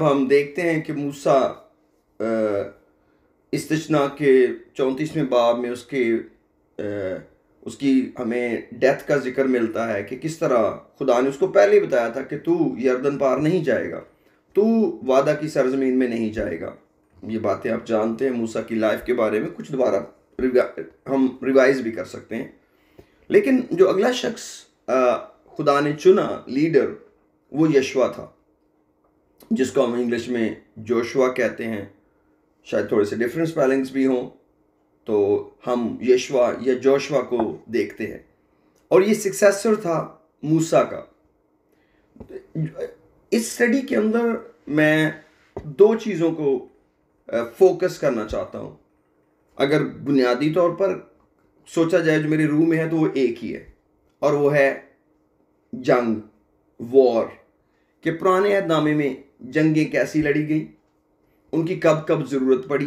अब हम देखते हैं कि मूसा इस्तना के चौंतीसवें बाब में उसके उसकी हमें डेथ का जिक्र मिलता है कि किस तरह खुदा ने उसको पहले ही बताया था कि तू यर्दन पार नहीं जाएगा तू वादा की सरजमीन में नहीं जाएगा ये बातें आप जानते हैं मूसा की लाइफ के बारे में कुछ दोबारा हम रिवाइज भी कर सकते हैं लेकिन जो अगला शख्स खुदा ने चुना लीडर वो यशवा था जिसको हम इंग्लिश में जोशुआ कहते हैं शायद थोड़े से डिफरेंट स्पेलिंग्स भी हों तो हम यशवा या जोशवा को देखते हैं और ये सक्सेसर था मूसा का इस स्टडी के अंदर मैं दो चीज़ों को फोकस करना चाहता हूँ अगर बुनियादी तौर पर सोचा जाए जो मेरे रूह में है तो वो एक ही है और वो है जंग वॉर के पुराने नामे में जंगें कैसी लड़ी गई उनकी कब कब ज़रूरत पड़ी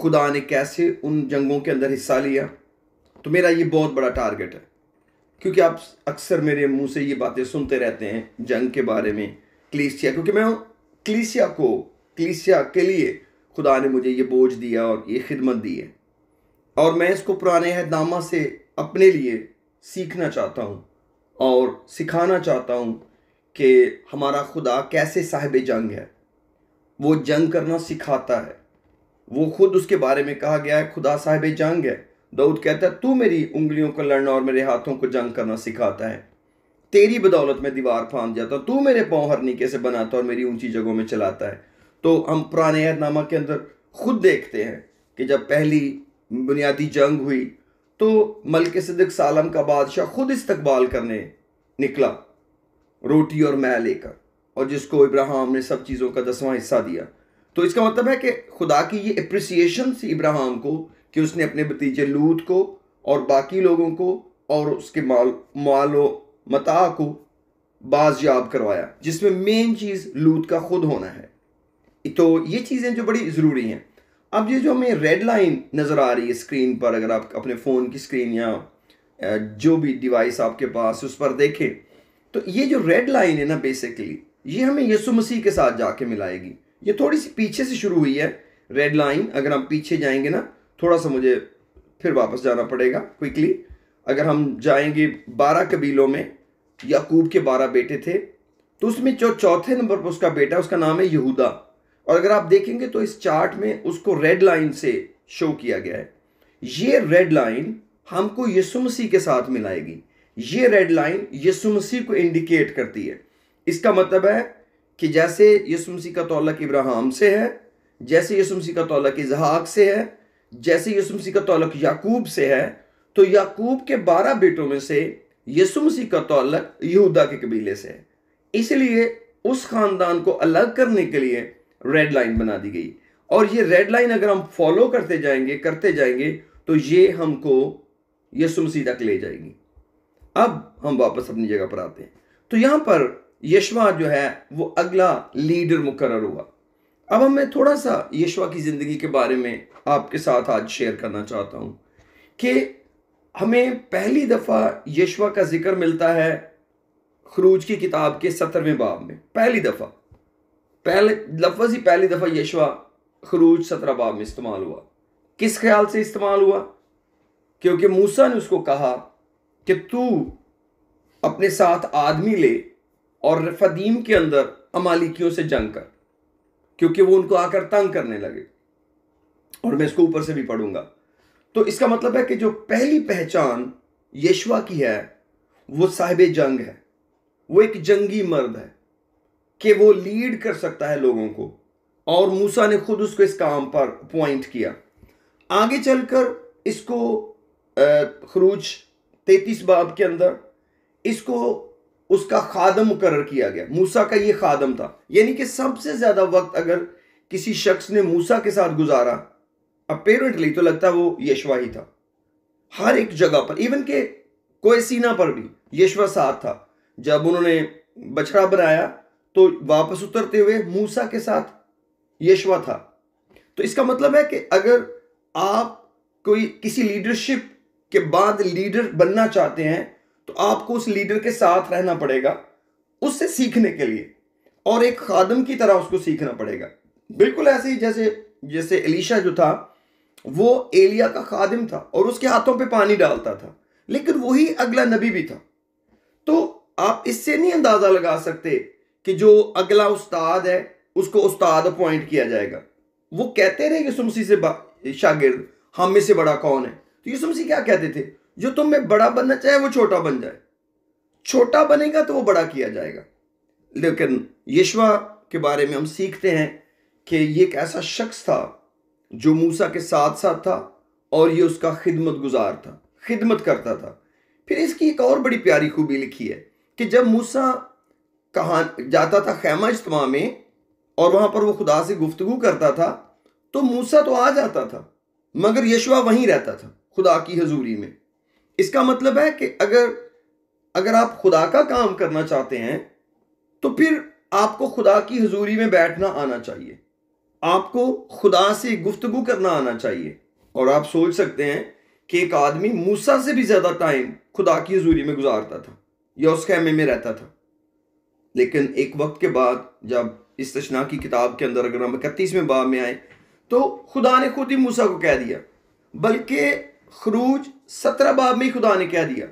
खुदा ने कैसे उन जंगों के अंदर हिस्सा लिया तो मेरा ये बहुत बड़ा टारगेट है क्योंकि आप अक्सर मेरे मुंह से ये बातें सुनते रहते हैं जंग के बारे में क्लीसिया क्योंकि मैं क्लीसिया को क्लीसिया के लिए खुदा ने मुझे ये बोझ दिया और ये खिदमत दी है और मैं इसको पुराने अहदामा से अपने लिए सीखना चाहता हूँ और सिखाना चाहता हूँ कि हमारा खुदा कैसे साहिब जंग है वो जंग करना सिखाता है वो खुद उसके बारे में कहा गया है खुदा साहिब जंग है दाऊद कहता है तू मेरी उंगलियों को लड़ना और मेरे हाथों को जंग करना सिखाता है तेरी बदौलत में दीवार फांद जाता तू मेरे पाँव हर नीके से बनाता और मेरी ऊंची जगहों में चलाता है तो हम पुराने अहदनामा के अंदर खुद देखते हैं कि जब पहली बुनियादी जंग हुई तो मलक सदक सालम का बादशाह खुद इस्तकबाल करने निकला रोटी और मैं लेकर और जिसको इब्राहिम ने सब चीज़ों का दसवां हिस्सा दिया तो इसका मतलब है कि खुदा की ये अप्रिसिएशन थी इब्राहिम को कि उसने अपने भतीजे लूत को और बाकी लोगों को और उसके माल मालो मता को बाजियाब करवाया जिसमें मेन चीज़ लूत का खुद होना है तो ये चीज़ें जो बड़ी ज़रूरी हैं अब ये जो हमें रेड लाइन नज़र आ रही है स्क्रीन पर अगर आप अपने फ़ोन की स्क्रीन या जो भी डिवाइस आपके पास उस पर देखें तो ये जो रेड लाइन है ना बेसिकली ये हमें यसु मसीह के साथ जाके मिलाएगी ये थोड़ी सी पीछे से शुरू हुई है रेड लाइन अगर हम पीछे जाएंगे ना थोड़ा सा मुझे फिर वापस जाना पड़ेगा क्विकली अगर हम जाएंगे बारह कबीलों में याकूब के बारह बेटे थे तो उसमें जो चौथे नंबर पर उसका बेटा उसका नाम है यहूदा और अगर आप देखेंगे तो इस चार्ट में उसको रेड लाइन से शो किया गया है ये रेड लाइन हमको यसु मसीह के साथ मिलाएगी ये रेड लाइन यीशु मसीह को इंडिकेट करती है इसका मतलब है कि जैसे यीशु मसीह का तोलक इब्राहम से है जैसे यीशु मसीह का तोलक इजहाक से है जैसे यीशु मसीह का तोलक याकूब से है तो याकूब के बारह बेटों में से यीशु मसीह का तोलक यहूदा के कबीले से है इसलिए उस खानदान को अलग करने के लिए रेड लाइन बना दी गई और ये रेड लाइन अगर हम फॉलो करते जाएंगे करते जाएंगे तो ये हमको यीशु मसीह तक ले जाएगी अब हम वापस अपनी जगह पर आते हैं तो यहां पर यशवा जो है वो अगला लीडर मुकर हुआ अब हम मैं थोड़ा सा यशवा की ज़िंदगी के बारे में आपके साथ आज शेयर करना चाहता हूं कि हमें पहली दफ़ा यशवा का जिक्र मिलता है खरूज की किताब के सत्रहवें बाब में पहली दफ़ा पहले लफज ही पहली दफ़ा यशवा खरूज सत्रह बाब में इस्तेमाल हुआ किस ख्याल से इस्तेमाल हुआ क्योंकि मूसा ने उसको कहा कि तू अपने साथ आदमी ले और फदीम के अंदर अमालिकियों से जंग कर क्योंकि वो उनको आकर तंग करने लगे और मैं इसको ऊपर से भी पढ़ूंगा तो इसका मतलब है कि जो पहली पहचान यशवा की है वो साहिब जंग है वो एक जंगी मर्द है कि वो लीड कर सकता है लोगों को और मूसा ने खुद उसको इस काम पर अपॉइंट किया आगे चलकर इसको खरूज तैतीस बाब के अंदर इसको उसका खादम मुकर किया गया मूसा का ये खादम था यानी कि सबसे ज़्यादा वक्त अगर किसी शख्स ने मूसा के साथ गुजारा अपेरेंटली तो लगता है वो यशवा ही था हर एक जगह पर इवन के कोयसीना पर भी यशवा साथ था जब उन्होंने बछड़ा बनाया तो वापस उतरते हुए मूसा के साथ यशवा था तो इसका मतलब है कि अगर आप कोई किसी लीडरशिप के बाद लीडर बनना चाहते हैं तो आपको उस लीडर के साथ रहना पड़ेगा उससे सीखने के लिए और एक खादम की तरह उसको सीखना पड़ेगा बिल्कुल ऐसे ही जैसे जैसे एलिशा जो था वो एलिया का खादिम था और उसके हाथों पे पानी डालता था लेकिन वही अगला नबी भी था तो आप इससे नहीं अंदाज़ा लगा सकते कि जो अगला उस्ताद है उसको उस्ताद अपॉइंट किया जाएगा वो कहते रहे कि सुमसी से शागिर्द हम में से बड़ा कौन है तो यीशु मसीह क्या कहते थे जो तुम में बड़ा बनना चाहे वो छोटा बन जाए छोटा बनेगा तो वो बड़ा किया जाएगा लेकिन यशवा के बारे में हम सीखते हैं कि ये एक ऐसा शख्स था जो मूसा के साथ साथ था और ये उसका खिदमत गुजार था खिदमत करता था फिर इसकी एक और बड़ी प्यारी खूबी लिखी है कि जब मूसा कहा जाता था खैमा इज्तम में और वहाँ पर वो खुदा से गुफ्तगु करता था तो मूसा तो आ जाता था मगर यशवा वहीं रहता था खुदा की हजूरी में इसका मतलब है कि अगर अगर आप खुदा का काम करना चाहते हैं तो फिर आपको खुदा की हजूरी में बैठना आना चाहिए आपको खुदा से गुफ्तगु करना आना चाहिए और आप सोच सकते हैं कि एक आदमी मूसा से भी ज़्यादा टाइम खुदा की हजूरी में गुजारता था या उस खेमे में रहता था लेकिन एक वक्त के बाद जब इस तशना की किताब के अंदर अगर हम इकतीसवें बाब में आए तो खुदा ने खुद ही मूसा को कह दिया बल्कि खरूज सत्रह बाब में खुदा ने कह दिया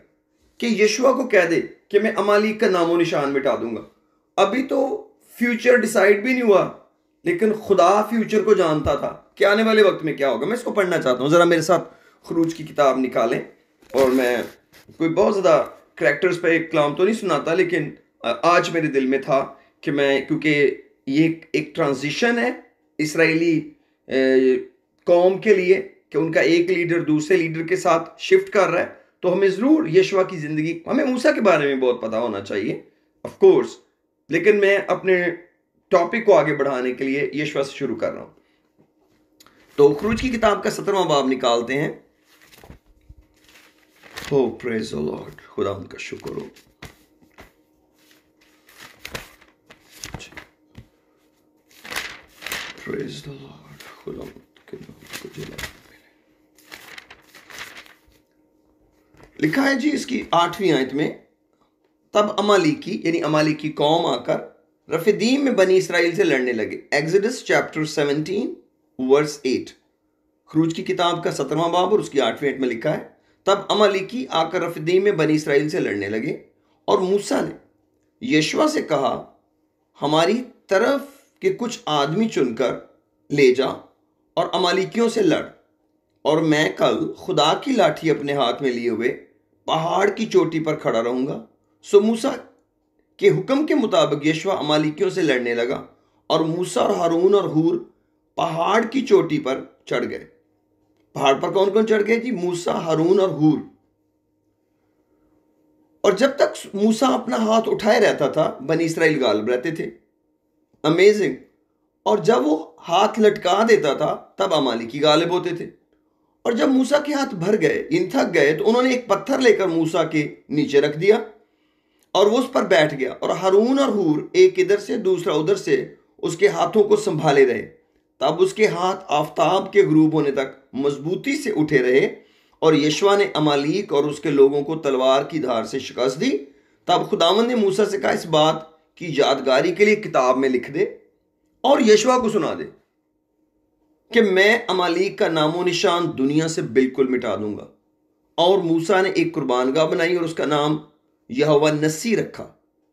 कि यशवा को कह दे कि मैं अमालिक का नामो निशान मिटा दूंगा अभी तो फ्यूचर डिसाइड भी नहीं हुआ लेकिन खुदा फ्यूचर को जानता था कि आने वाले वक्त में क्या होगा मैं इसको पढ़ना चाहता हूँ ज़रा मेरे साथ खरूज की किताब निकालें और मैं कोई बहुत ज़्यादा करेक्टर्स पर एक कलाम तो नहीं सुनाता लेकिन आज मेरे दिल में था कि मैं क्योंकि ये एक ट्रांजिशन है इसराइली कौम के लिए कि उनका एक लीडर दूसरे लीडर के साथ शिफ्ट कर रहा है तो हमें ज़रूर यशवा की ज़िंदगी हमें मूसा के बारे में बहुत पता होना चाहिए ऑफ कोर्स लेकिन मैं अपने टॉपिक को आगे बढ़ाने के लिए यशवा से शुरू कर रहा हूं तो खरूज की किताब का सत्रवा बाब निकालते हैं हो प्रेज लॉर्ड खुदा उनका शुक्र हो प्रेज लॉर्ड खुदा उनके नाम को लिखा है जी इसकी आठवीं आयत में तब अमाली की यानी अमाली की कौम आकर रफीदीम में बनी इसराइल से लड़ने लगे Exodus chapter seventeen verse eight खरूज की किताब का सत्रवा बाब और उसकी आठवीं आयत में लिखा है तब अमालिकी आकर रफीदीम में बनी इसराइल से लड़ने लगे और मूसा ने यशवा से कहा हमारी तरफ के कुछ आदमी चुनकर ले जा और अमालिकियों से लड़ और मैं कल खुदा की लाठी अपने हाथ में लिए हुए पहाड़ की चोटी पर खड़ा रहूंगा सो मूसा के हुक्म के मुताबिक यशवा अमालिकियों से लड़ने लगा और मूसा और हारून और हूर पहाड़ की चोटी पर चढ़ गए पहाड़ पर कौन कौन चढ़ गए जी मूसा हारून और हूर और जब तक मूसा अपना हाथ उठाए रहता था बनी इसराइल गालब रहते थे अमेजिंग और जब वो हाथ लटका देता था तब अमालिकी गालिब होते थे और जब मूसा के हाथ भर गए इन थक गए तो उन्होंने एक पत्थर लेकर मूसा के नीचे रख दिया और वो उस पर बैठ गया और हारून और हूर एक इधर से दूसरा उधर से उसके हाथों को संभाले रहे तब उसके हाथ आफ्ताब के ग्रूब होने तक मजबूती से उठे रहे और यशवा ने अमालिक और उसके लोगों को तलवार की धार से शिकस्त दी तब खुदावन ने मूसा से कहा इस बात की यादगारी के लिए किताब में लिख दे और यशवा को सुना दे कि मैं अमालीक का नामो निशान दुनिया से बिल्कुल मिटा दूंगा और मूसा ने एक कुर्बानगाह बनाई और उसका नाम यहवा नसी रखा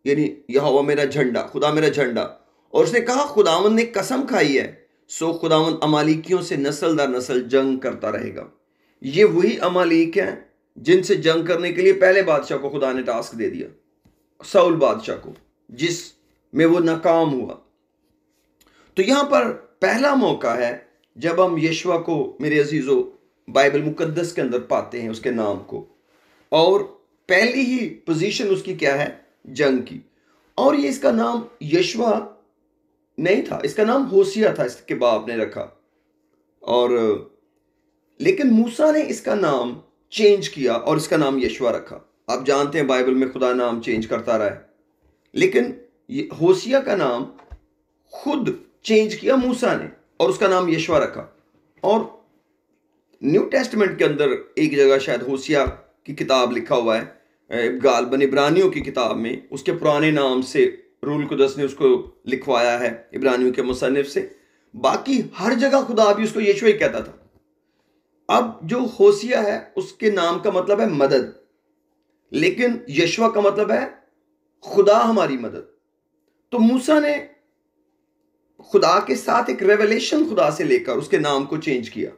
यानी यहवा मेरा झंडा खुदा मेरा झंडा और उसने कहा खुदावन ने कसम खाई है सो खुदावन अमालिकियों से नस्ल दर नस्ल जंग करता रहेगा ये वही अमालिक हैं जिनसे जंग करने के लिए पहले बादशाह को खुदा ने टास्क दे दिया सऊल बादशाह को जिस में वो नाकाम हुआ तो यहां पर पहला मौका है जब हम यशवा को मेरे अजीजों बाइबल मुकद्दस के अंदर पाते हैं उसके नाम को और पहली ही पोजीशन उसकी क्या है जंग की और ये इसका नाम यशवा नहीं था इसका नाम होसिया था इसके बाप ने रखा और लेकिन मूसा ने इसका नाम चेंज किया और इसका नाम यशवा रखा आप जानते हैं बाइबल में खुदा नाम चेंज करता रहा है लेकिन होसिया का नाम खुद चेंज किया मूसा ने और उसका नाम यशवा रखा और न्यू टेस्टमेंट के अंदर एक जगह शायद होशिया की किताब लिखा हुआ है गालबन इब्रानियों की किताब में उसके पुराने नाम से रूल कुदस ने उसको लिखवाया है इब्रानियों के मुसनफ से बाकी हर जगह खुदा भी उसको यशो ही कहता था अब जो होसिया है उसके नाम का मतलब है मदद लेकिन यशवा का मतलब है खुदा हमारी मदद तो मूसा ने खुदा के साथ एक रेवलेशन खुदा से लेकर उसके नाम को चेंज किया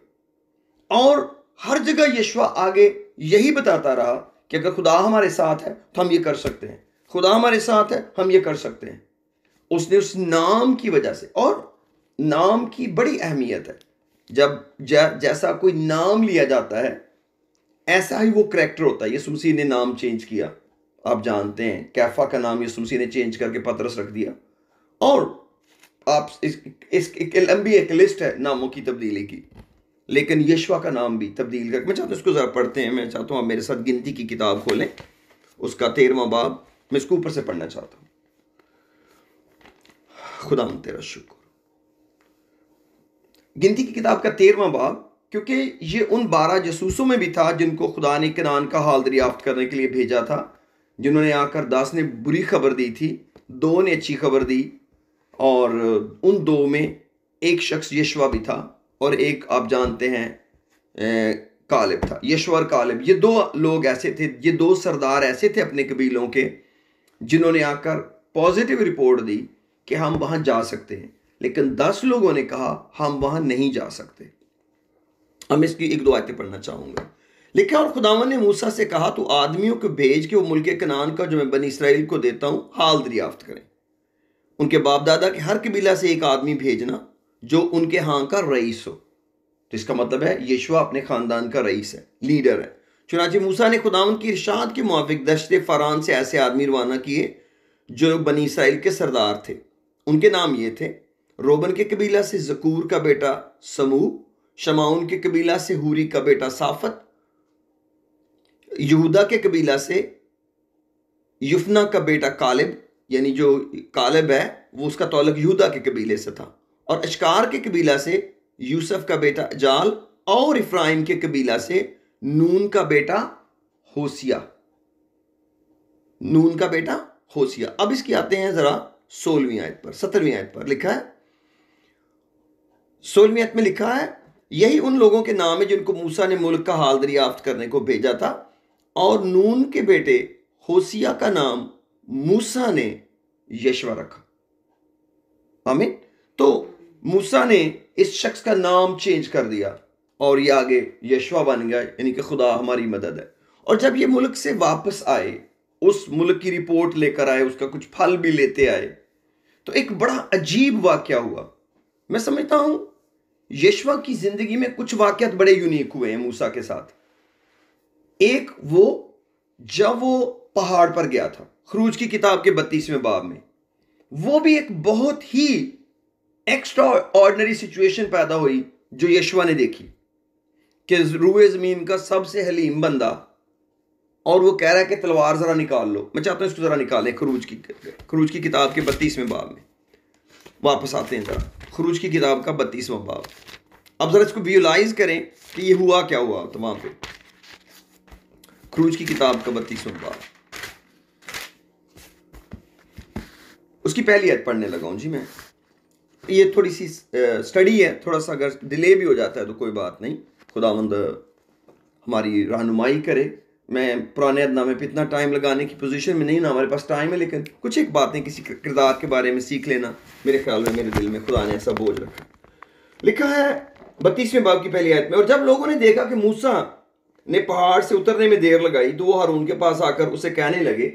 और हर जगह यशवा आगे यही बताता रहा कि अगर खुदा हमारे साथ है तो हम ये कर सकते हैं खुदा हमारे साथ है हम ये कर सकते हैं उसने उस नाम की वजह से और नाम की बड़ी अहमियत है जब जैसा कोई नाम लिया जाता है ऐसा ही वो करेक्टर होता है यसुमसी ने नाम चेंज किया आप जानते हैं कैफा का नाम यसुमसी ने चेंज करके पत्रस रख दिया और आप इस, इस एक लंबी एक लिस्ट है नामों की तब्दीली की लेकिन यशवा का नाम भी तब्दील कर मैं चाहता हूँ इसको ज़रा पढ़ते हैं मैं चाहता हूँ आप मेरे साथ गिनती की किताब खोलें उसका तेरवा बाब मैं इसको ऊपर से पढ़ना चाहता हूँ खुदा तेरा शुक्र गिनती की किताब का तेरवा बाब क्योंकि ये उन बारह जसूसों में भी था जिनको खुदा ने कनान का हाल दरियाफ्त करने के लिए भेजा था जिन्होंने आकर दास ने बुरी खबर दी थी दो ने अच्छी खबर दी और उन दो में एक शख्स यशवा भी था और एक आप जानते हैं ए, कालिब था यशवर कालिब ये दो लोग ऐसे थे ये दो सरदार ऐसे थे अपने कबीलों के जिन्होंने आकर पॉजिटिव रिपोर्ट दी कि हम वहाँ जा सकते हैं लेकिन दस लोगों ने कहा हम वहाँ नहीं जा सकते हम इसकी एक दो आयतें पढ़ना चाहूँगा लिखा और खुदावन ने मूसा से कहा तो आदमियों को भेज के वो मुल्क कनान का जो मैं बनी इसराइल को देता हूँ हाल दरियाफ्त करें उनके बाप दादा के हर कबीला से एक आदमी भेजना जो उनके हाँ का रईस हो तो इसका मतलब है यशवा अपने ख़ानदान का रईस है लीडर है चुनाचे मूसा ने खुदावन की इर्शाद के मुआफिक दशत फ़रान से ऐसे आदमी रवाना किए जो बनी इसराइल के सरदार थे उनके नाम ये थे रोबन के कबीला से जकूर का बेटा समूह शमाउन के कबीला से हूरी का बेटा साफत यहूदा के कबीला से युफना का बेटा कालिब यानी जो कालब है वो उसका तोलक यहूदा के कबीले से था और अशकार के कबीला से यूसफ का बेटा जाल और इफ्राहिम के कबीला से नून का बेटा होसिया नून का बेटा होसिया अब इसकी आते हैं जरा सोलहवीं आयत पर सत्रहवीं आयत पर लिखा है सोलहवीं आयत में लिखा है यही उन लोगों के नाम है जिनको मूसा ने मुल्क का हाल दरियाफ्त करने को भेजा था और नून के बेटे होसिया का नाम मूसा ने यशवा रखा आमीन तो मूसा ने इस शख्स का नाम चेंज कर दिया और ये आगे यशवा बन गया यानी कि खुदा हमारी मदद है और जब ये मुल्क से वापस आए उस मुल्क की रिपोर्ट लेकर आए उसका कुछ फल भी लेते आए तो एक बड़ा अजीब वाक्य हुआ मैं समझता हूं यशवा की जिंदगी में कुछ वाक्यात बड़े यूनिक हुए हैं मूसा के साथ एक वो जब वो पहाड़ पर गया था खरूज की किताब के बत्तीसवें बाब में वो भी एक बहुत ही एक्स्ट्रा ऑर्डनरी सिचुएशन पैदा हुई जो यशवा ने देखी कि रूए ज़मीन का सबसे हलीम बंदा और वो कह रहा है कि तलवार ज़रा निकाल लो मैं चाहता हूँ इसको ज़रा निकालें खरूज की खरूज की किताब के बत्तीसवें बाब में वापस आते हैं ज़रा खरूज की किताब का बत्तीसवा बाब अब ज़रा इसको व्यूलाइज करें कि ये हुआ क्या हुआ तो पे पर खरूज की किताब का बत्तीसवा बाब उसकी पहली आयत पढ़ने लगा हूँ जी मैं ये थोड़ी सी स्टडी है थोड़ा सा अगर डिले भी हो जाता है तो कोई बात नहीं खुदावंद हमारी रहनुमाई करे मैं पुराने नामे पर इतना टाइम लगाने की पोजीशन में नहीं ना हमारे पास टाइम है लेकिन कुछ एक बातें किसी किरदार के बारे में सीख लेना मेरे ख्याल में मेरे दिल में खुदा ने ऐसा बोझ रखा लिखा है बत्तीसवें बाब की पहली आयत में और जब लोगों ने देखा कि मूसा ने पहाड़ से उतरने में देर लगाई तो वो हारून के पास आकर उसे कहने लगे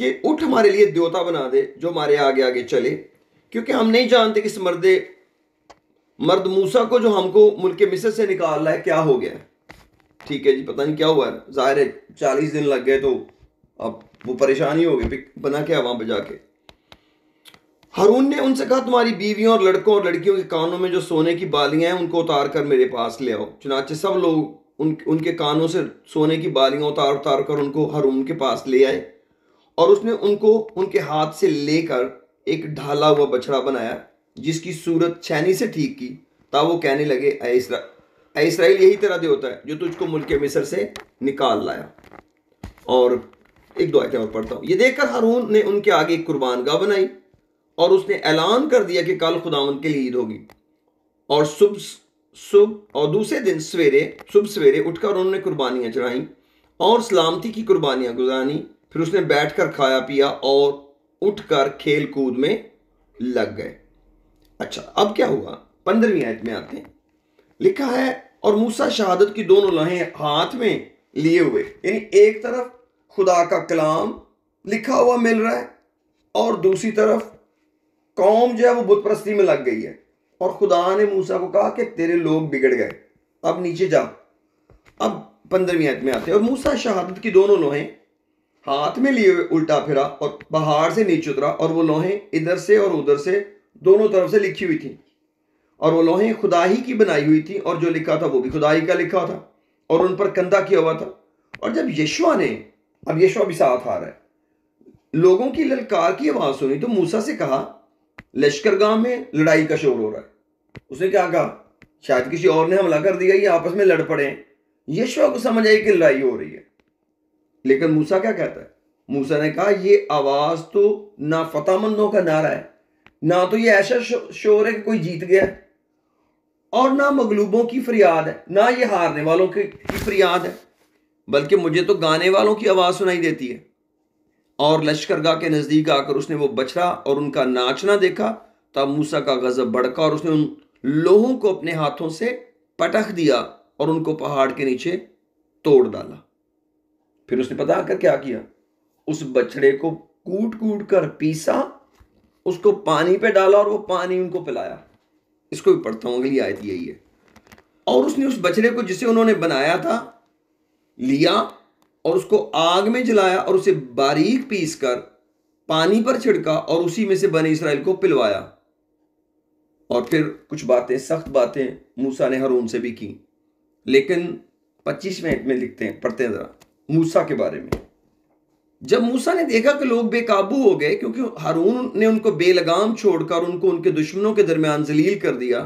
कि उठ हमारे लिए देवता बना दे जो हमारे आगे आगे चले क्योंकि हम नहीं जानते कि इस मर्दे मर्द मूसा को जो हमको मुल्क मिसर से निकाल रहा है क्या हो गया ठीक है जी पता नहीं क्या हुआ है ज़ाहिर है चालीस दिन लग गए तो अब वो परेशानी हो गई बना क्या वहां पर जाके हरून ने उनसे कहा तुम्हारी बीवियों और लड़कों और लड़कियों के कानों में जो सोने की बालियां हैं उनको उतार कर मेरे पास ले आओ चुनाचे सब लोग उन उनके कानों से सोने की बालियां उतार उतार कर उनको हरून के पास ले आए और उसने उनको उनके हाथ से लेकर एक ढाला हुआ बछड़ा बनाया जिसकी सूरत छैनी से ठीक की ता वो कहने लगे इसराइल यही तेरा होता है जो तुझको मुल्क मिस्र से निकाल लाया और एक दो आयतें और पढ़ता हूँ ये देखकर हारून ने उनके आगे एक गाह बनाई और उसने ऐलान कर दिया कि कल खुदा उनके लिए ईद होगी और सुबह सुबह और दूसरे दिन सवेरे सुबह सवेरे उठकर उन्होंने कुर्बानियाँ चढ़ाई और सलामती की कुर्बानियाँ गुजारी फिर उसने बैठकर खाया पिया और उठकर खेल कूद में लग गए अच्छा अब क्या हुआ पंद्रहवीं आयत में आते हैं लिखा है और मूसा शहादत की दोनों लहें हाथ में लिए हुए यानी एक तरफ खुदा का कलाम लिखा हुआ मिल रहा है और दूसरी तरफ कौम जो है वो बुतप्रस्ती में लग गई है और खुदा ने मूसा को कहा कि तेरे लोग बिगड़ गए अब नीचे जा अब पंद्रहवीं आयत में आते हैं और मूसा शहादत की दोनों लोहें हाथ में लिए हुए उल्टा फिरा और पहाड़ से नीचे उतरा और वो लोहे इधर से और उधर से दोनों तरफ से लिखी हुई थी और वो लोहे खुदा ही की बनाई हुई थी और जो लिखा था वो भी खुदा ही का लिखा था और उन पर कंधा किया हुआ था और जब यशवा ने अब यशवा भी साथ आ रहा है लोगों की ललकार की आवाज़ सुनी तो मूसा से कहा लश्कर गांव में लड़ाई का शोर हो रहा है उसने क्या कहा शायद किसी और ने हमला कर दिया ये आपस में लड़ पड़े यशवा को समझ आई कि लड़ाई हो रही है लेकिन मूसा क्या कहता है मूसा ने कहा ये आवाज तो ना फतेहमंदों का नारा है ना तो ये ऐसा शोर है कि कोई जीत गया और ना मगलूबों की फरियाद है ना ये हारने वालों की फरियाद है बल्कि मुझे तो गाने वालों की आवाज़ सुनाई देती है और लश्करगाह के नज़दीक आकर उसने वो बछड़ा और उनका नाचना देखा तब मूसा का गज़ब भड़का और उसने उन लोहों को अपने हाथों से पटख दिया और उनको पहाड़ के नीचे तोड़ डाला फिर उसने पता आकर क्या किया उस बछड़े को कूट कूट कर पीसा उसको पानी पे डाला और वो पानी उनको पिलाया इसको भी पढ़ता हूँ अगली आयत यही है और उसने उस बछड़े को जिसे उन्होंने बनाया था लिया और उसको आग में जलाया और उसे बारीक पीस कर पानी पर छिड़का और उसी में से बने इसराइल को पिलवाया और फिर कुछ बातें सख्त बातें मूसा ने हरून से भी की लेकिन पच्चीस मिनट में लिखते हैं पढ़ते हैं ज़रा मूसा के बारे में जब मूसा ने देखा कि लोग बेकाबू हो गए क्योंकि हारून ने उनको बेलगाम छोड़कर उनको उनके दुश्मनों के दरमियान जलील कर दिया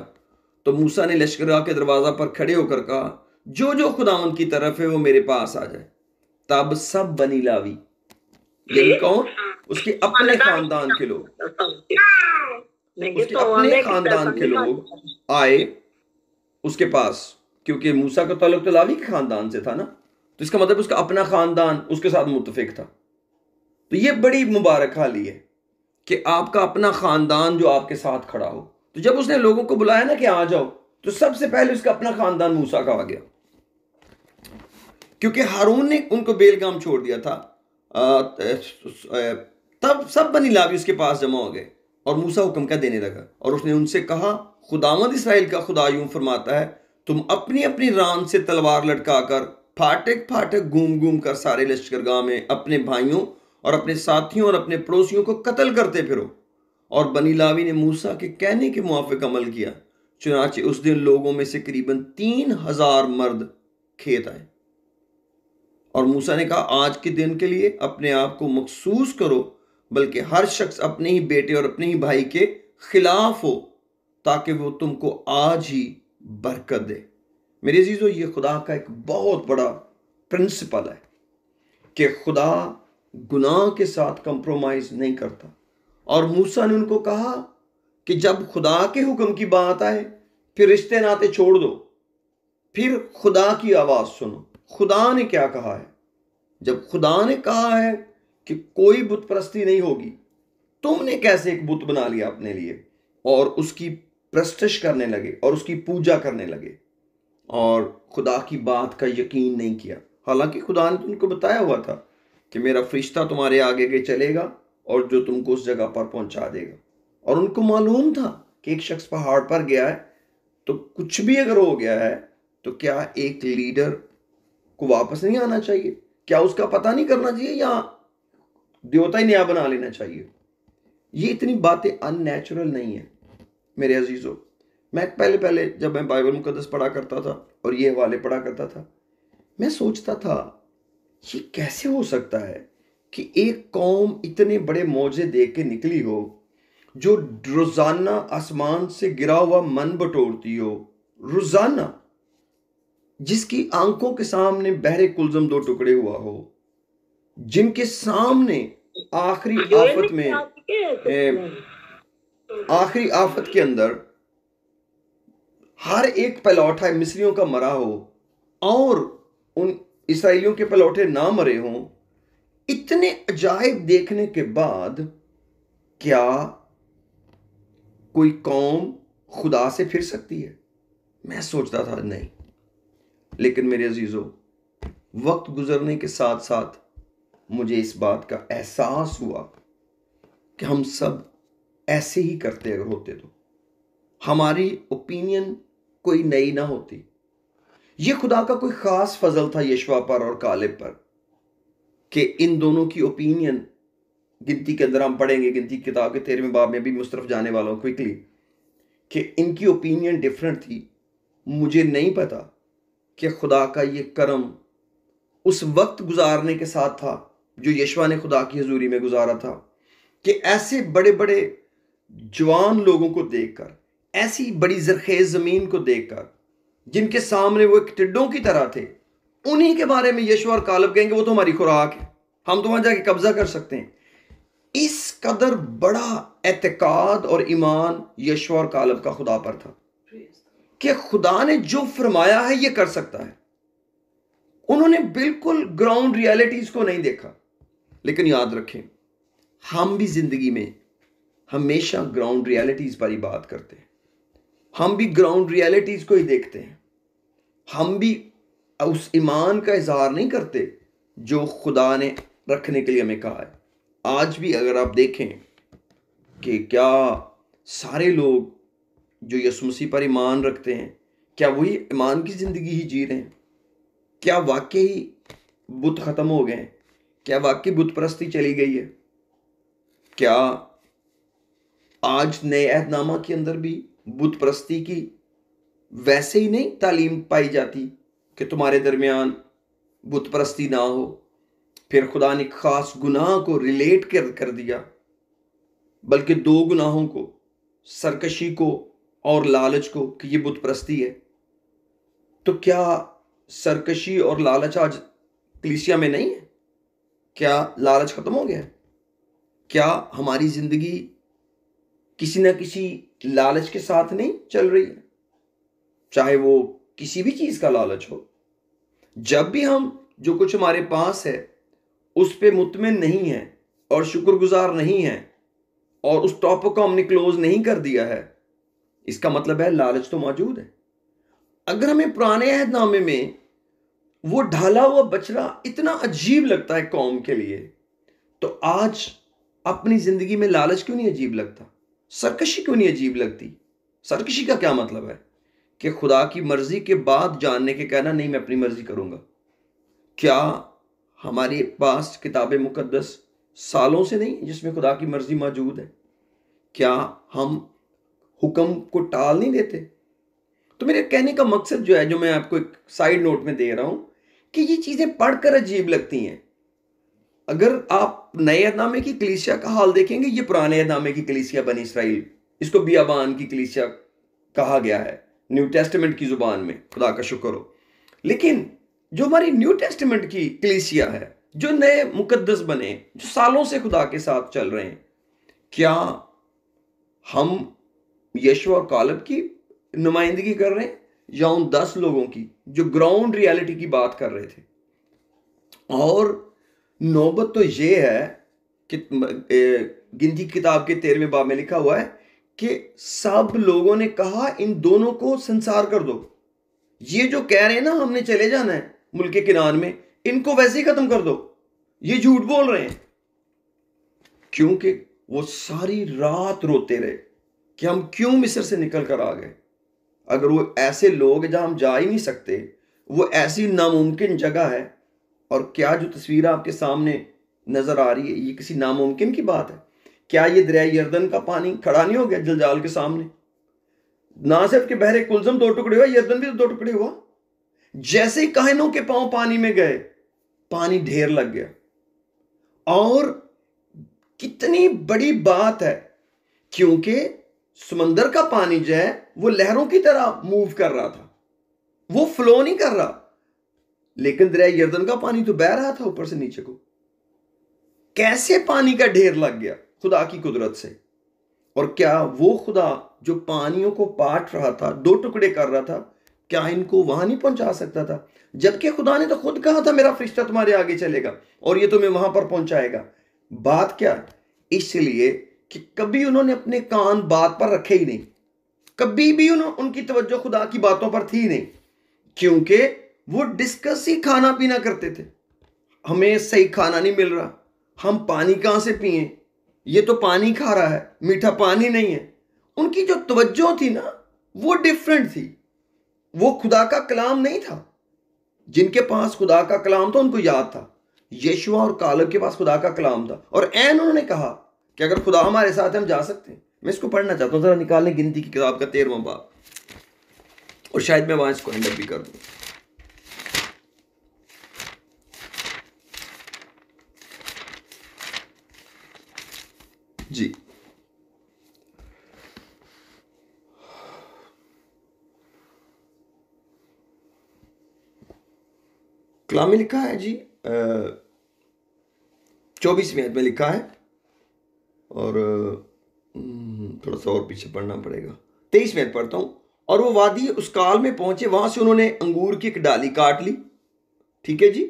तो मूसा ने लश्कर के दरवाज़ा पर खड़े होकर कहा जो जो खुदावन की तरफ है वो मेरे पास आ जाए तब सब बनी लावी यही कौन उसके अपने खानदान के लोग उसके अपने तो खानदान के लोग आए उसके पास क्योंकि मूसा का तलुक तो लावी के खानदान से था ना तो इसका मतलब उसका अपना ख़ानदान उसके साथ मुतफिक था तो ये बड़ी मुबारक हाली है कि आपका अपना ख़ानदान जो आपके साथ खड़ा हो तो जब उसने लोगों को बुलाया ना कि आ जाओ तो सबसे पहले उसका अपना ख़ानदान मूसा का आ गया क्योंकि हारून ने उनको बेलगाम छोड़ दिया था तब सब बनी लावी उसके पास जमा हो गए और मूसा हुक्म का देने लगा और उसने उनसे कहा खुदामद इसराइल का खुदा यूं फरमाता है तुम अपनी अपनी रान से तलवार लटकाकर फाटक फाटक घूम घूम कर सारे लश्कर गांव में अपने भाइयों और अपने साथियों और अपने पड़ोसियों को कत्ल करते फिरो और बनी लावी ने मूसा के कहने के मुआफिक अमल किया चुनाचे उस दिन लोगों में से करीबन तीन हजार मर्द खेत आए और मूसा ने कहा आज के दिन के लिए अपने आप को मखसूस करो बल्कि हर शख्स अपने ही बेटे और अपने ही भाई के खिलाफ हो ताकि वो तुमको आज ही बरकत दे मेरे अजीज़ों ये खुदा का एक बहुत बड़ा प्रिंसिपल है कि खुदा गुनाह के साथ कंप्रोमाइज़ नहीं करता और मूसा ने उनको कहा कि जब खुदा के हुक्म की बात आए फिर रिश्ते नाते छोड़ दो फिर खुदा की आवाज़ सुनो खुदा ने क्या कहा है जब खुदा ने कहा है कि कोई बुत परस्ती नहीं होगी तुमने कैसे एक बुत बना लिया अपने लिए और उसकी प्रस्तिश करने लगे और उसकी पूजा करने लगे और खुदा की बात का यकीन नहीं किया हालांकि खुदा ने तो उनको बताया हुआ था कि मेरा फरिश्ता तुम्हारे आगे के चलेगा और जो तुमको उस जगह पर पहुंचा देगा और उनको मालूम था कि एक शख्स पहाड़ पर गया है तो कुछ भी अगर हो गया है तो क्या एक लीडर को वापस नहीं आना चाहिए क्या उसका पता नहीं करना चाहिए या देवता ही नया बना लेना चाहिए ये इतनी बातें अननेचुरल नहीं है मेरे अजीज़ों मैं पहले पहले जब मैं बाइबल मुकदस पढ़ा करता था और ये हवाले पढ़ा करता था मैं सोचता था ये कैसे हो सकता है कि एक कौम इतने बड़े मोजे देख के निकली हो जो रोज़ाना आसमान से गिरा हुआ मन बटोरती हो रोज़ाना जिसकी आंखों के सामने बहरे कुलजम दो टुकड़े हुआ हो जिनके सामने आखिरी आफत में आखिरी आफत के अंदर हर एक पलौठा मिस्रियों का मरा हो और उन इसराइलियों के पलौठे ना मरे हों इतने अजायब देखने के बाद क्या कोई कौम खुदा से फिर सकती है मैं सोचता था नहीं लेकिन मेरे अजीजों वक्त गुजरने के साथ साथ मुझे इस बात का एहसास हुआ कि हम सब ऐसे ही करते अगर होते तो हमारी ओपिनियन कोई नई ना होती ये खुदा का कोई खास फजल था यशवा पर और कालिब पर कि इन दोनों की ओपिनियन गिनती के अंदर हम पढ़ेंगे गिनती किताब के तेरहवें बाब में भी मुस्तरफ जाने वाला हूँ क्विकली कि इनकी ओपिनियन डिफरेंट थी मुझे नहीं पता कि खुदा का ये करम उस वक्त गुजारने के साथ था जो यशवा ने खुदा की हजूरी में गुजारा था कि ऐसे बड़े बड़े जवान लोगों को देखकर ऐसी बड़ी जरखेज ज़मीन को देखकर जिनके सामने वो एक टिड्डों की तरह थे उन्हीं के बारे में यशु और कालब कहेंगे वो तो हमारी खुराक है हम तो वहां जाके कब्जा कर सकते हैं इस कदर बड़ा एतकाद और ईमान यशु और कालब का खुदा पर था कि खुदा ने जो फरमाया है ये कर सकता है उन्होंने बिल्कुल ग्राउंड रियलिटीज को नहीं देखा लेकिन याद रखें हम भी जिंदगी में हमेशा ग्राउंड रियलिटीज पर ही बात करते हैं हम भी ग्राउंड रियलिटीज़ को ही देखते हैं हम भी उस ईमान का इजहार नहीं करते जो खुदा ने रखने के लिए हमें कहा है आज भी अगर आप देखें कि क्या सारे लोग जो यसमुसी मसीह पर ईमान रखते हैं क्या वही ईमान की ज़िंदगी ही जी रहे हैं क्या वाकई बुत ख़त्म हो गए हैं क्या वाकई बुत परस्ती चली गई है क्या आज नए अहदनामा के अंदर भी बुत प्रस्ती की वैसे ही नहीं तालीम पाई जाती कि तुम्हारे दरमियान बुत प्रस्ती ना हो फिर खुदा ने खास गुनाह को रिलेट कर कर दिया बल्कि दो गुनाहों को सरकशी को और लालच को कि ये बुत प्रस्ती है तो क्या सरकशी और लालच आज क्लिसिया में नहीं है क्या लालच ख़त्म हो गया क्या हमारी ज़िंदगी किसी ना किसी लालच के साथ नहीं चल रही है चाहे वो किसी भी चीज का लालच हो जब भी हम जो कुछ हमारे पास है उस पर मुतमिन नहीं है और शुक्रगुजार नहीं है और उस टॉपिक को हमने क्लोज नहीं कर दिया है इसका मतलब है लालच तो मौजूद है अगर हमें पुराने अहदनामे में वो ढाला हुआ बचरा इतना अजीब लगता है कौम के लिए तो आज अपनी जिंदगी में लालच क्यों नहीं अजीब लगता सरकशी क्यों नहीं अजीब लगती सरकशी का क्या मतलब है कि खुदा की मर्जी के बाद जानने के कहना नहीं मैं अपनी मर्जी करूँगा क्या हमारे पास किताब मुकदस सालों से नहीं जिसमें खुदा की मर्जी मौजूद है क्या हम हुक्म को टाल नहीं देते तो मेरे कहने का मकसद जो है जो मैं आपको एक साइड नोट में दे रहा हूं कि ये चीज़ें पढ़कर अजीब लगती हैं अगर आप नए अहदनामे की कलीसिया का हाल देखेंगे ये पुराने अहदनामे की कलीसिया बनी इसराइल इसको बियाबान की कलीसिया कहा गया है न्यू टेस्टमेंट की ज़ुबान में खुदा का शुक्र हो लेकिन जो हमारी न्यू टेस्टमेंट की कलीसिया है जो नए मुकद्दस बने जो सालों से खुदा के साथ चल रहे हैं क्या हम यशु और कालब की नुमाइंदगी कर रहे हैं या उन दस लोगों की जो ग्राउंड रियलिटी की बात कर रहे थे और नौबत तो ये है कि गिनती किताब के तेरहवें बाब में लिखा हुआ है कि सब लोगों ने कहा इन दोनों को संसार कर दो ये जो कह रहे हैं ना हमने चले जाना है मुल्क किनार में इनको वैसे ही खत्म कर दो ये झूठ बोल रहे हैं क्योंकि वो सारी रात रोते रहे कि हम क्यों मिस्र से निकल कर आ गए अगर वो ऐसे लोग जहां हम जा ही नहीं सकते वो ऐसी नामुमकिन जगह है और क्या जो तस्वीर आपके सामने नज़र आ रही है ये किसी नामुमकिन की बात है क्या ये दरिया यर्दन का पानी खड़ा नहीं हो गया जलजाल के सामने ना सिर्फ के बहरे कुलजम दो टुकड़े हुआ यर्दन भी तो दो टुकड़े हुआ जैसे ही कहनों के पांव पानी में गए पानी ढेर लग गया और कितनी बड़ी बात है क्योंकि समंदर का पानी जो है वो लहरों की तरह मूव कर रहा था वो फ्लो नहीं कर रहा लेकिन दरिया यर्दन का पानी तो बह रहा था ऊपर से नीचे को कैसे पानी का ढेर लग गया खुदा की कुदरत से और क्या वो खुदा जो पानियों को पाट रहा था दो टुकड़े कर रहा था क्या इनको वहां नहीं पहुंचा सकता था जबकि खुदा ने तो खुद कहा था मेरा फरिश्ता तुम्हारे आगे चलेगा और ये तुम्हें वहां पर पहुंचाएगा बात क्या इसलिए कि कभी उन्होंने अपने कान बात पर रखे ही नहीं कभी भी उन्होंने उनकी तवज्जो खुदा की बातों पर थी नहीं क्योंकि वो डिस्कस ही खाना पीना करते थे हमें सही खाना नहीं मिल रहा हम पानी कहाँ से पिए ये तो पानी खा रहा है मीठा पानी नहीं है उनकी जो तवज्जो थी ना वो डिफरेंट थी वो खुदा का कलाम नहीं था जिनके पास खुदा का कलाम था उनको याद था यशुआ और कालब के पास खुदा का कलाम था और एन उन्होंने कहा कि अगर खुदा हमारे साथ हम जा सकते हैं मैं इसको पढ़ना चाहता हूँ ज़रा निकालने गिनती की किताब का तेरवा बाप और शायद मैं वहां इसको एंडअप भी कर दूँ जी कलाम में लिखा है जी चौबीसवीं आयत में लिखा है और हम्म, थोड़ा सा और पीछे पढ़ना पड़ेगा तेईस में पढ़ता हूं और वो वादी उस काल में पहुंचे वहां से उन्होंने अंगूर की एक डाली काट ली ठीक है जी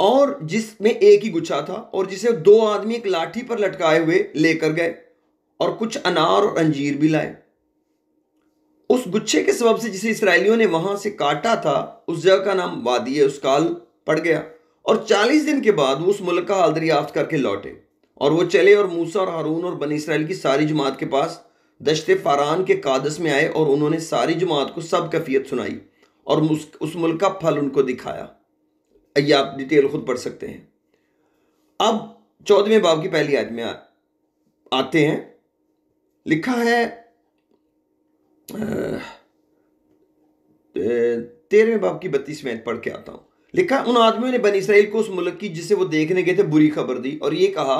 और जिसमें एक ही गुच्छा था और जिसे दो आदमी एक लाठी पर लटकाए हुए लेकर गए और कुछ अनार और अंजीर भी लाए उस गुच्छे के सबब से जिसे इसराइलियों ने वहां से काटा था उस जगह का नाम वादी उसकाल पड़ गया और चालीस दिन के बाद वो उस मुल्क का हाल दरियाफ्त करके लौटे और वो चले और मूसा और हारून और बनी इसराइल की सारी जमात के पास दशते फारान के कादस में आए और उन्होंने सारी जमात को सब कफियत सुनाई और उस मुल्क का फल उनको दिखाया ये आप डिटेल खुद पढ़ सकते हैं अब चौदहवें बाब की पहली आयत में आ, आते हैं लिखा है तेरहवें बाब की बत्तीसवें में पढ़ के आता हूं लिखा उन आदमियों ने बनी इसराइल को उस मुल्क की जिसे वो देखने गए थे बुरी खबर दी और ये कहा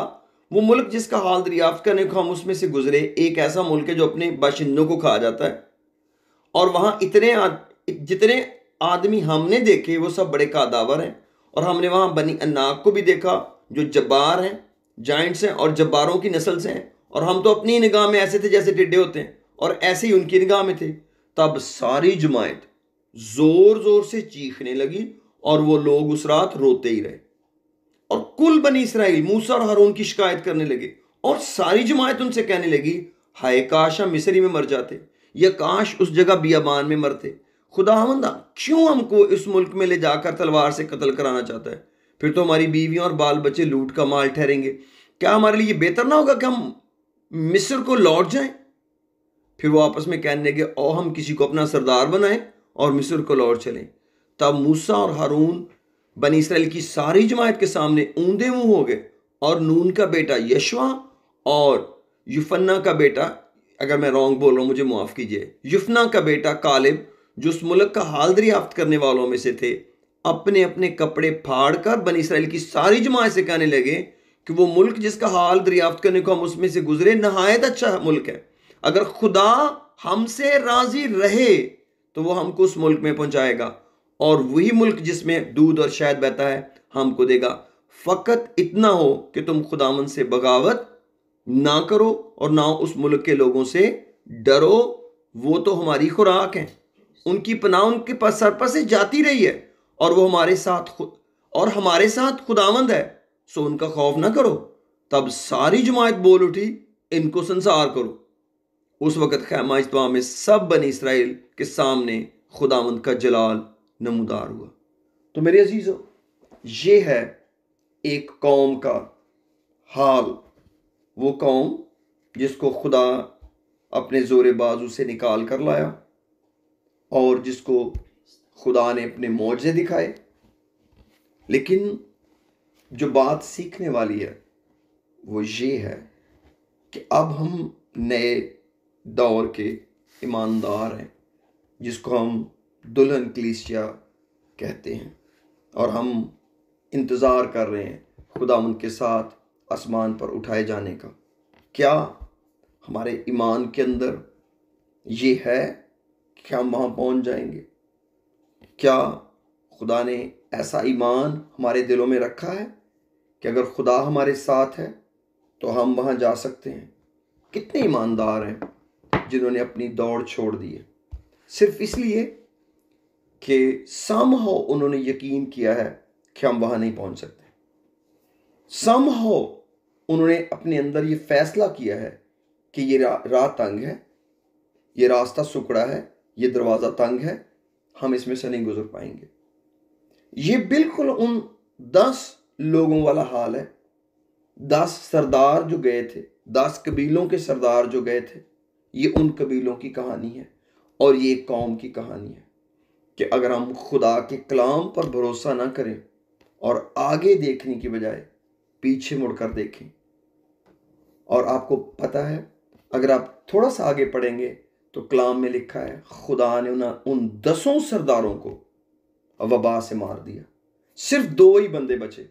वो मुल्क जिसका हाल दरियाफ्त करने को हम उसमें से गुजरे एक ऐसा मुल्क है जो अपने बाशिंदों को खा जाता है और वहां इतने आद, जितने आदमी हमने देखे वो सब बड़े कादावर हैं और हमने वहाँ बनी अनाक को भी देखा जो जब्बार हैं जाइंट्स हैं और जब्बारों की नस्ल से हैं और हम तो अपनी निगाह में ऐसे थे जैसे टिड्डे होते हैं और ऐसे ही उनकी निगाह में थे तब सारी जमायत जोर जोर से चीखने लगी और वो लोग उस रात रोते ही रहे और कुल बनी इसराइल मूसा और हारून की शिकायत करने लगे और सारी जमायत उनसे कहने लगी हाय काश हम मिसरी में मर जाते या काश उस जगह बियाबान में मरते खुदा क्यों हमको इस मुल्क में ले जाकर तलवार से कत्ल कराना चाहता है फिर तो हमारी बीवियाँ और बाल बच्चे लूट का माल ठहरेंगे क्या हमारे लिए बेहतर ना होगा कि हम मिस्र को लौट जाएं फिर वो आपस में कहने लगे ओ हम किसी को अपना सरदार बनाएं और मिस्र को लौट चलें तब मूसा और हारून बनी इसराइल की सारी जमायत के सामने ऊंधे मुंह हो गए और नून का बेटा यशवा और युफन्ना का बेटा अगर मैं रॉन्ग बोल रहा हूँ मुझे माफ़ कीजिए युफना का बेटा कालिब जो उस मुल्क का हाल दरियाफ्त करने वालों में से थे अपने अपने कपड़े फाड़ कर बनी इसराइल की सारी जमात से कहने लगे कि वो मुल्क जिसका हाल दरियाफ्त करने को हम उसमें से गुजरे नहायत अच्छा मुल्क है अगर खुदा हमसे राजी रहे तो वो हमको उस मुल्क में पहुंचाएगा और वही मुल्क जिसमें दूध और शायद बहता है हमको देगा फ़कत इतना हो कि तुम खुदावन से बगावत ना करो और ना उस मुल्क के लोगों से डरो वो तो हमारी खुराक है उनकी पनाह उनके सर पर से जाती रही है और वो हमारे साथ खुद और हमारे साथ खुदावंद है सो उनका खौफ ना करो तब सारी जमायत बोल उठी इनको संसार करो उस वक़्त खैमा इजतवा में सब बनी इसराइल के सामने खुदावंद का जलाल नमदार हुआ तो मेरे अजीज ये है एक कौम का हाल वो कौम जिसको खुदा अपने ज़ोर बाजू से निकाल कर लाया और जिसको खुदा ने अपने मुआवजे दिखाए लेकिन जो बात सीखने वाली है वो ये है कि अब हम नए दौर के ईमानदार हैं जिसको हम दुल्हन क्लीसिया कहते हैं और हम इंतज़ार कर रहे हैं खुदा उनके साथ आसमान पर उठाए जाने का क्या हमारे ईमान के अंदर ये है क्या हम वहाँ पहुँच जाएंगे क्या खुदा ने ऐसा ईमान हमारे दिलों में रखा है कि अगर खुदा हमारे साथ है तो हम वहाँ जा सकते हैं कितने ईमानदार हैं जिन्होंने अपनी दौड़ छोड़ दी है सिर्फ इसलिए कि सम हो उन्होंने यकीन किया है कि हम वहाँ नहीं पहुँच सकते सम हो उन्होंने अपने अंदर ये फैसला किया है कि ये रा, तंग है ये रास्ता सुकड़ा है ये दरवाज़ा तंग है हम इसमें से नहीं गुजर पाएंगे ये बिल्कुल उन दस लोगों वाला हाल है दस सरदार जो गए थे दस कबीलों के सरदार जो गए थे ये उन कबीलों की कहानी है और ये कौम की कहानी है कि अगर हम खुदा के कलाम पर भरोसा ना करें और आगे देखने की बजाय पीछे मुड़कर देखें और आपको पता है अगर आप थोड़ा सा आगे पढ़ेंगे तो कलाम में लिखा है खुदा ने उन उन दसों सरदारों को वबा से मार दिया सिर्फ दो ही बंदे बचे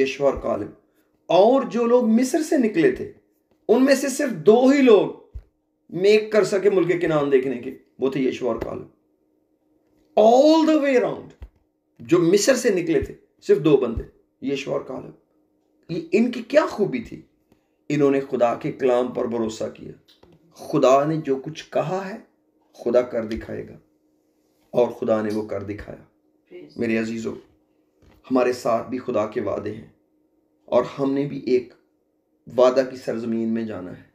यशो और कालिब और जो लोग मिस्र से निकले थे उनमें से सिर्फ दो ही लोग मेक कर सके मुल्क के नाम देखने के वो थे यशो और Caleb all the way around जो मिस्र से निकले थे सिर्फ दो बंदे यशो और कालिब ये इनकी क्या खूबी थी इन्होंने खुदा के कलाम पर भरोसा किया खुदा ने जो कुछ कहा है खुदा कर दिखाएगा और खुदा ने वो कर दिखाया मेरे अजीज़ों हमारे साथ भी खुदा के वादे हैं और हमने भी एक वादा की सरजमीन में जाना है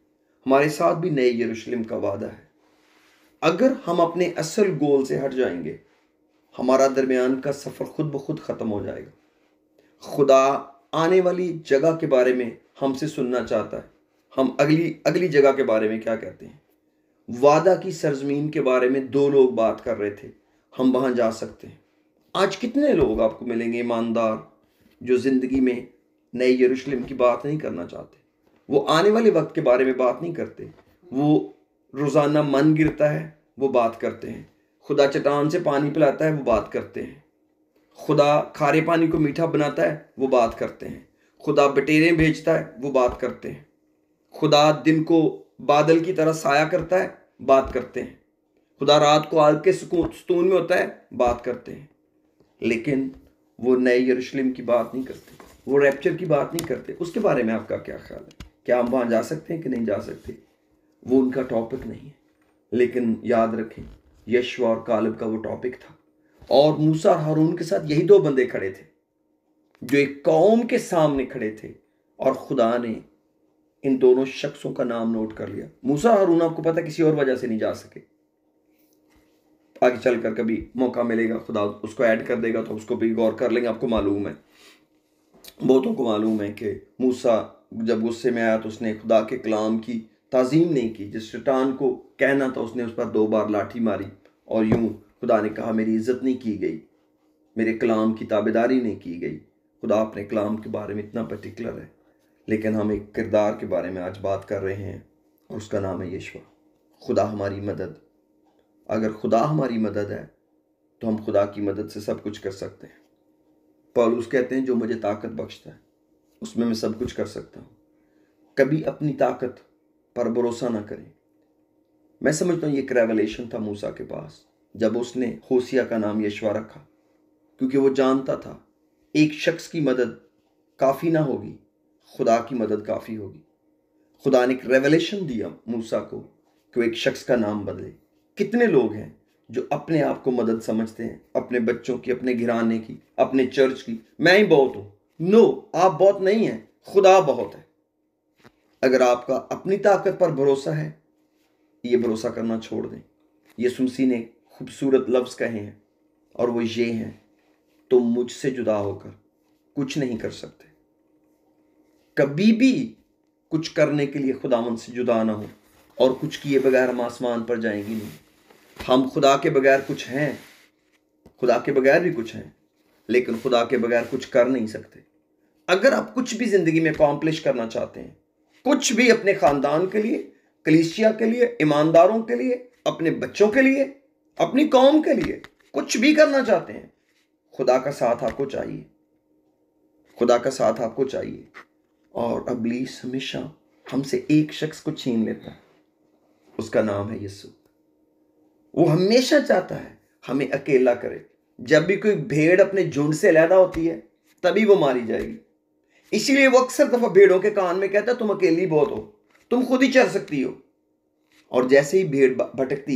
हमारे साथ भी नए यरूशलेम का वादा है अगर हम अपने असल गोल से हट जाएंगे हमारा दरमियान का सफ़र खुद ब खुद ख़त्म हो जाएगा खुदा आने वाली जगह के बारे में हमसे सुनना चाहता है हम अगली अगली जगह के बारे में क्या कहते हैं वादा की सरजमीन के बारे में दो लोग बात कर रहे थे हम वहाँ जा सकते हैं आज कितने लोग आपको मिलेंगे ईमानदार जो ज़िंदगी में नए यरूशलेम की बात नहीं करना चाहते वो आने वाले वक्त के बारे में बात नहीं करते वो रोज़ाना मन गिरता है वो बात करते हैं खुदा चट्टान से पानी पिलाता है वो बात करते हैं खुदा खारे पानी को मीठा बनाता है वो बात करते हैं खुदा बटेरे भेजता है वो बात करते हैं खुदा दिन को बादल की तरह साया करता है बात करते हैं खुदा रात को आग के सुकून में होता है बात करते हैं लेकिन वो नए यरूशलेम की बात नहीं करते वो रैप्चर की बात नहीं करते उसके बारे में आपका क्या ख्याल है क्या हम वहाँ जा सकते हैं कि नहीं जा सकते वो उनका टॉपिक नहीं है लेकिन याद रखें यशवा और कालब का वो टॉपिक था और मूसा और हारून के साथ यही दो बंदे खड़े थे जो एक कौम के सामने खड़े थे और खुदा ने इन दोनों शख्सों का नाम नोट कर लिया मूसा हारून आपको पता किसी और वजह से नहीं जा सके आगे चल कर कभी मौका मिलेगा खुदा उसको ऐड कर देगा तो उसको भी गौर कर लेंगे आपको मालूम है बहुतों को मालूम है कि मूसा जब गुस्से में आया तो उसने खुदा के कलाम की तजीम नहीं की जिस शैतान को कहना था उसने उस पर दो बार लाठी मारी और यूं खुदा ने कहा मेरी इज्जत नहीं की गई मेरे कलाम की ताबेदारी नहीं की गई खुदा अपने कलाम के बारे में इतना पर्टिकुलर है लेकिन हम एक किरदार के बारे में आज बात कर रहे हैं और उसका नाम है यशवा खुदा हमारी मदद अगर खुदा हमारी मदद है तो हम खुदा की मदद से सब कुछ कर सकते हैं उस कहते हैं जो मुझे ताकत बख्शता है उसमें मैं सब कुछ कर सकता हूँ कभी अपनी ताकत पर भरोसा ना करें मैं समझता हूँ ये एक रेवलेशन था मूसा के पास जब उसने होसिया का नाम यशवा रखा क्योंकि वो जानता था एक शख्स की मदद काफ़ी ना होगी खुदा की मदद काफ़ी होगी खुदा ने एक रेवलेशन दिया मूसा को कि वो एक शख्स का नाम बदले कितने लोग हैं जो अपने आप को मदद समझते हैं अपने बच्चों की अपने घिराने की अपने चर्च की मैं ही बहुत हूँ नो आप बहुत नहीं हैं खुदा बहुत है अगर आपका अपनी ताकत पर भरोसा है ये भरोसा करना छोड़ दें ये सुमसी ने खूबसूरत लफ्ज़ कहे हैं और वो ये हैं तो मुझसे जुदा होकर कुछ नहीं कर सकते कभी भी कुछ करने के लिए खुदावन से जुदा ना हो और कुछ किए बगैर हम आसमान पर जाएंगे नहीं हम खुदा के बगैर कुछ हैं खुदा के बगैर भी कुछ हैं लेकिन खुदा के बगैर कुछ कर नहीं सकते अगर आप कुछ भी ज़िंदगी में अकॉम्प्लिश करना चाहते हैं कुछ भी अपने ख़ानदान के लिए कलीसिया के लिए ईमानदारों के लिए अपने बच्चों के लिए अपनी कौम के लिए कुछ भी करना चाहते हैं खुदा का साथ आपको चाहिए खुदा का साथ आपको चाहिए और अबलीस हमेशा हमसे एक शख्स को छीन लेता है उसका नाम है यीशु वो हमेशा चाहता है हमें अकेला करे जब भी कोई भेड़ अपने झुंड से लैदा होती है तभी वो मारी जाएगी इसीलिए वो अक्सर दफा भेड़ों के कान में कहता है तुम अकेली बहुत हो तुम खुद ही चल सकती हो और जैसे ही भेड़ भटकती